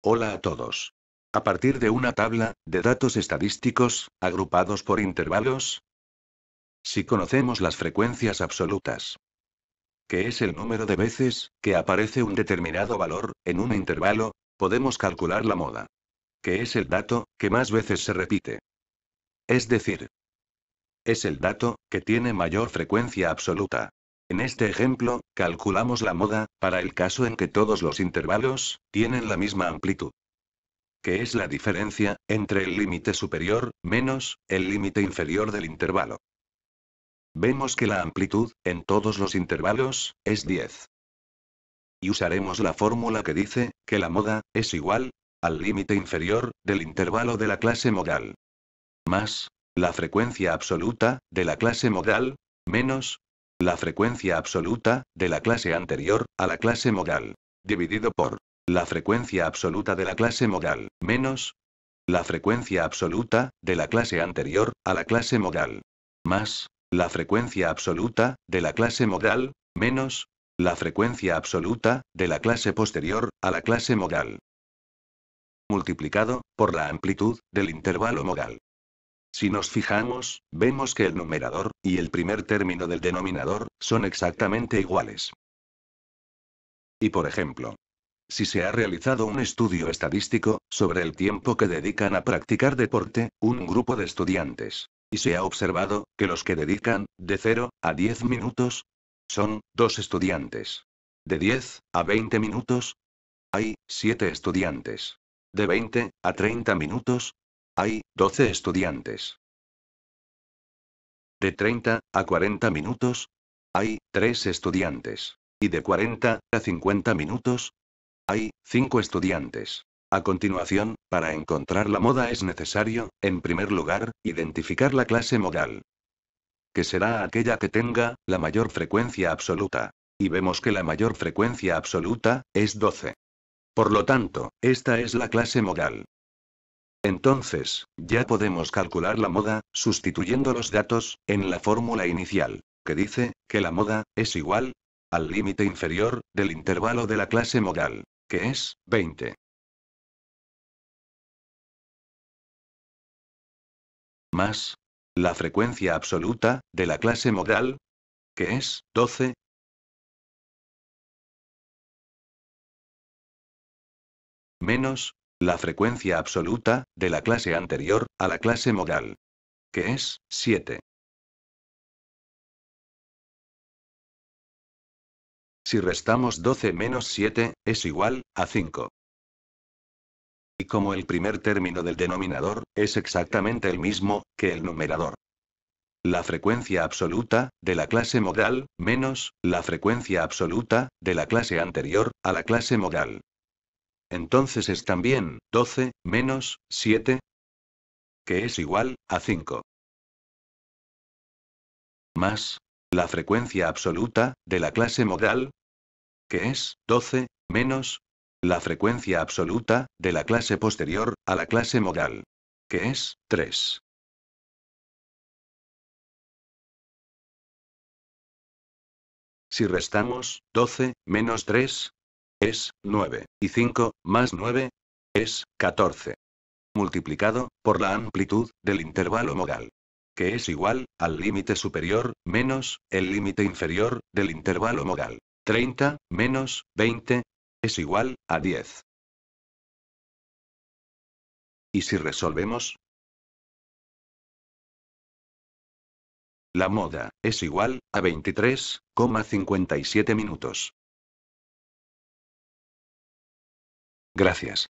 Hola a todos. A partir de una tabla, de datos estadísticos, agrupados por intervalos. Si conocemos las frecuencias absolutas, que es el número de veces que aparece un determinado valor, en un intervalo, podemos calcular la moda, que es el dato que más veces se repite. Es decir, es el dato que tiene mayor frecuencia absoluta. En este ejemplo, calculamos la moda, para el caso en que todos los intervalos, tienen la misma amplitud. Que es la diferencia, entre el límite superior, menos, el límite inferior del intervalo. Vemos que la amplitud, en todos los intervalos, es 10. Y usaremos la fórmula que dice, que la moda, es igual, al límite inferior, del intervalo de la clase modal. Más, la frecuencia absoluta, de la clase modal, menos, la frecuencia absoluta, de la clase anterior, a la clase modal, dividido por la frecuencia absoluta de la clase modal, menos la frecuencia absoluta, de la clase anterior, a la clase modal, más la frecuencia absoluta, de la clase modal, menos la frecuencia absoluta, de la clase posterior, a la clase modal, multiplicado, por la amplitud, del intervalo modal. Si nos fijamos, vemos que el numerador, y el primer término del denominador, son exactamente iguales. Y por ejemplo, si se ha realizado un estudio estadístico, sobre el tiempo que dedican a practicar deporte, un grupo de estudiantes, y se ha observado, que los que dedican, de 0 a 10 minutos, son, dos estudiantes. De 10 a 20 minutos, hay, 7 estudiantes. De 20 a 30 minutos, hay, 12 estudiantes. De 30 a 40 minutos. Hay, 3 estudiantes. Y de 40 a 50 minutos. Hay, 5 estudiantes. A continuación, para encontrar la moda es necesario, en primer lugar, identificar la clase modal. Que será aquella que tenga, la mayor frecuencia absoluta. Y vemos que la mayor frecuencia absoluta, es 12. Por lo tanto, esta es la clase modal. Entonces, ya podemos calcular la moda, sustituyendo los datos, en la fórmula inicial, que dice, que la moda, es igual, al límite inferior, del intervalo de la clase modal, que es, 20. Más, la frecuencia absoluta, de la clase modal, que es, 12, menos, la frecuencia absoluta, de la clase anterior, a la clase modal. Que es 7. Si restamos 12 menos 7, es igual a 5. Y como el primer término del denominador, es exactamente el mismo, que el numerador. La frecuencia absoluta, de la clase modal, menos, la frecuencia absoluta, de la clase anterior, a la clase modal. Entonces es también 12 menos 7, que es igual a 5. Más la frecuencia absoluta de la clase modal, que es 12 menos la frecuencia absoluta de la clase posterior a la clase modal, que es 3. Si restamos 12 menos 3, es 9, y 5, más 9, es 14. Multiplicado, por la amplitud, del intervalo modal. Que es igual, al límite superior, menos, el límite inferior, del intervalo modal. 30, menos, 20, es igual, a 10. ¿Y si resolvemos? La moda, es igual, a 23,57 minutos. Gracias.